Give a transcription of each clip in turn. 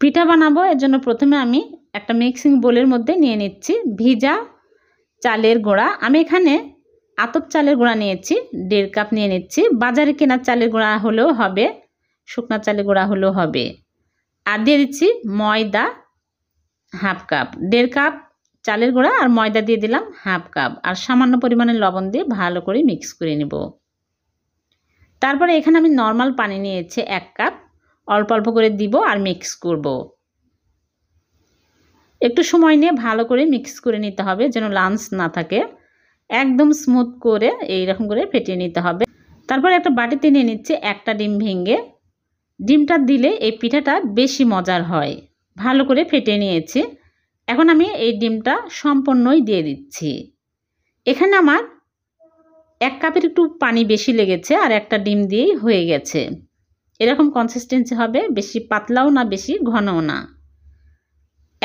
পিঠা বানাবো এর জন্য প্রথমে আমি একটা মিক্সিং বোলের মধ্যে নিয়ে নিচ্ছি ভিজা চালের গোড়া আমি এখানে আতপ চালের গুঁড়া নিয়েছি দেড় কাপ নিয়ে নিচ্ছি বাজারে কেনা চালের গোড়া হলেও হবে শুকনা চালের গোড়া হলেও হবে আর দিয়ে দিচ্ছি ময়দা হাফ কাপ দেড় কাপ চালের গোড়া আর ময়দা দিয়ে দিলাম হাফ কাপ আর সামান্য পরিমাণে লবণ দিয়ে ভালো করে মিক্স করে নেব তারপরে এখানে আমি নর্মাল পানি নিয়েছি এক কাপ অল্প অল্প করে দিব আর মিক্স করব। একটু সময় নিয়ে ভালো করে মিক্স করে নিতে হবে যেন লাঞ্চ না থাকে একদম স্মুথ করে এইরকম করে ফেটিয়ে নিতে হবে তারপর একটা বাটিতে নিয়ে নিচ্ছে একটা ডিম ভেঙে ডিমটা দিলে এই পিঠাটা বেশি মজার হয় ভালো করে ফেটে নিয়েছি এখন আমি এই ডিমটা সম্পূর্ণই দিয়ে দিচ্ছি এখানে আমার এক কাপের একটু পানি বেশি লেগেছে আর একটা ডিম দিয়েই হয়ে গেছে এরকম কনসিস্টেন্সি হবে বেশি পাতলাও না বেশি ঘনও না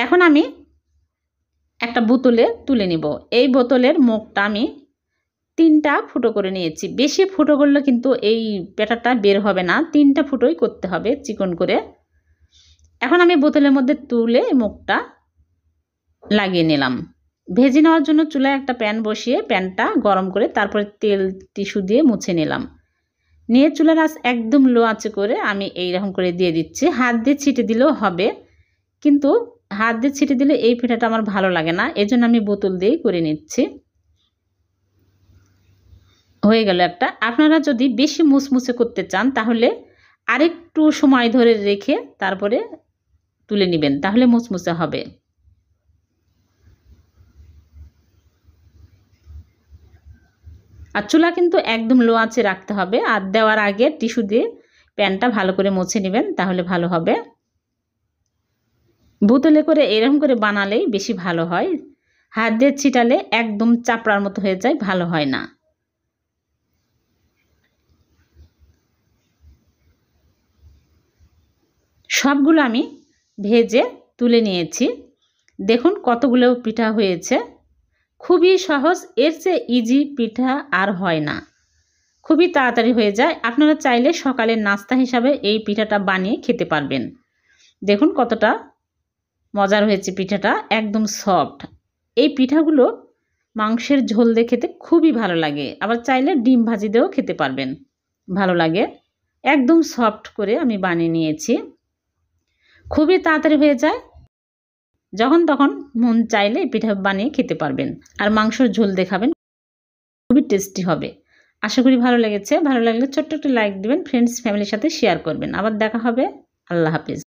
এখন আমি একটা বোতলে তুলে নিব এই বোতলের মুখটা আমি তিনটা ফুটো করে নিয়েছি বেশি ফুটো করলে কিন্তু এই পেটাটা বের হবে না তিনটা ফুটোই করতে হবে চিকন করে এখন আমি বোতলের মধ্যে তুলে মুখটা লাগিয়ে নিলাম ভেজে নেওয়ার জন্য চুলায় একটা প্যান বসিয়ে প্যানটা গরম করে তারপরে তেল টিস্যু দিয়ে মুছে নিলাম নিয়ে চুলার আঁচ একদম লো আঁচে করে আমি এইরকম করে দিয়ে দিচ্ছি হাত দিয়ে ছিটে দিলেও হবে কিন্তু হাত দিয়ে ছিটে দিলে এই পিঠাটা আমার ভালো লাগে না এই আমি বোতল দিয়েই করে নিচ্ছি হয়ে গেল একটা আপনারা যদি বেশি মুসমুসে করতে চান তাহলে আরেকটু সময় ধরে রেখে তারপরে তুলে নেবেন তাহলে মুসমুসে হবে আর চুলা কিন্তু একদম লো আঁচে রাখতে হবে আর দেওয়ার আগে টিস্যু দিয়ে প্যানটা ভালো করে মুছে নেবেন তাহলে ভালো হবে বোতলে করে এরকম করে বানালেই বেশি ভালো হয় হাত দিয়ে ছিটালে একদম চাপড়ার মতো হয়ে যায় ভালো হয় না সবগুলো আমি ভেজে তুলে নিয়েছি দেখুন কতগুলো পিঠা হয়েছে খুবই সহজ এর চেয়ে ইজি পিঠা আর হয় না খুবই তাড়াতাড়ি হয়ে যায় আপনারা চাইলে সকালের নাস্তা হিসাবে এই পিঠাটা বানিয়ে খেতে পারবেন দেখুন কতটা মজার হয়েছে পিঠাটা একদম সফট এই পিঠাগুলো মাংসের ঝোল দিয়ে খেতে খুবই ভালো লাগে আবার চাইলে ডিম ভাজি দিয়েও খেতে পারবেন ভালো লাগে একদম সফট করে আমি বানিয়ে নিয়েছি খুবই তাড়াতাড়ি হয়ে যায় যখন তখন মন চাইলে পিঠা বানিয়ে খেতে পারবেন আর মাংসর ঝোল দেখাবেন খুবই টেস্টি হবে আশা করি ভালো লেগেছে ভালো লাগলে ছোট্ট একটা লাইক দেবেন ফ্রেন্ডস ফ্যামিলির সাথে শেয়ার করবেন আবার দেখা হবে আল্লাহ হাফিজ